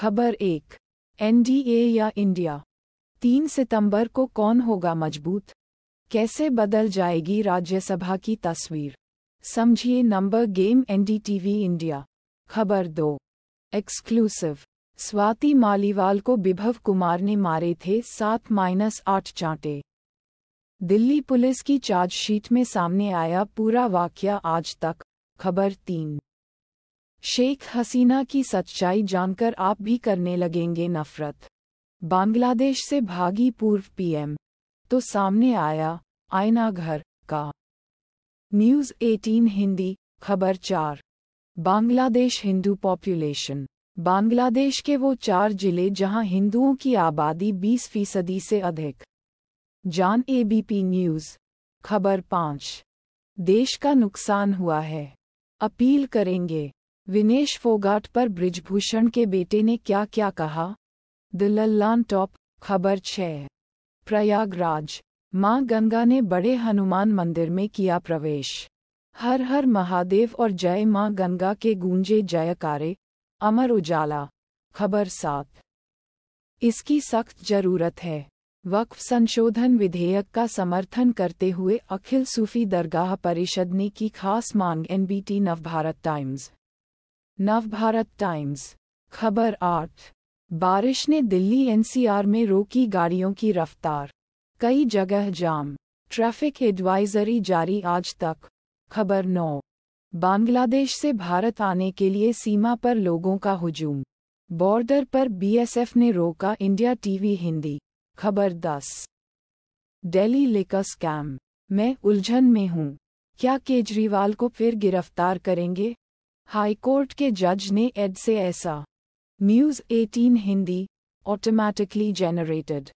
खबर एक एनडीए या इंडिया तीन सितंबर को कौन होगा मजबूत कैसे बदल जाएगी राज्यसभा की तस्वीर समझिए नंबर गेम एनडीटीवी इंडिया खबर दो एक्सक्लूसिव स्वाति मालीवाल को विभव कुमार ने मारे थे सात माइनस आठ चांटे दिल्ली पुलिस की चार्जशीट में सामने आया पूरा वाक्य आज तक खबर तीन शेख हसीना की सच्चाई जानकर आप भी करने लगेंगे नफरत बांग्लादेश से भागी पूर्व पीएम तो सामने आया आयना घर का न्यूज़ 18 हिंदी खबर चार बांग्लादेश हिंदू पॉपुलेशन बांग्लादेश के वो चार जिले जहां हिंदुओं की आबादी 20 फीसदी से अधिक जान एबीपी न्यूज़ खबर पाँच देश का नुकसान हुआ है अपील करेंगे विनेश फोगाट पर ब्रिजभूषण के बेटे ने क्या क्या कहा द लल्लान टॉप खबर छः प्रयागराज मां गंगा ने बड़े हनुमान मंदिर में किया प्रवेश हर हर महादेव और जय मां गंगा के गूंजे जयकारे अमर उजाला खबर सात इसकी सख्त जरूरत है वक्फ संशोधन विधेयक का समर्थन करते हुए अखिल सूफी दरगाह परिषद ने की खास मांग NBT Navbharat Times Navbharat Times खबर आठ बारिश ने दिल्ली एनसीआर में रोकी गाड़ियों की रफ्तार कई जगह जाम ट्रैफिक एडवाइजरी जारी आज तक खबर नौ बांग्लादेश से भारत आने के लिए सीमा पर लोगों का हुजूम बॉर्डर पर बीएसएफ ने रोका इंडिया टीवी हिंदी खबर दस डेली लिकर स्कैम मैं उलझन में हूँ क्या केजरीवाल को फिर गिरफ्तार करेंगे हाईकोर्ट के जज ने एड से ऐसा न्यूज़ 18 हिंदी ऑटोमैटिकली जेनरेटेड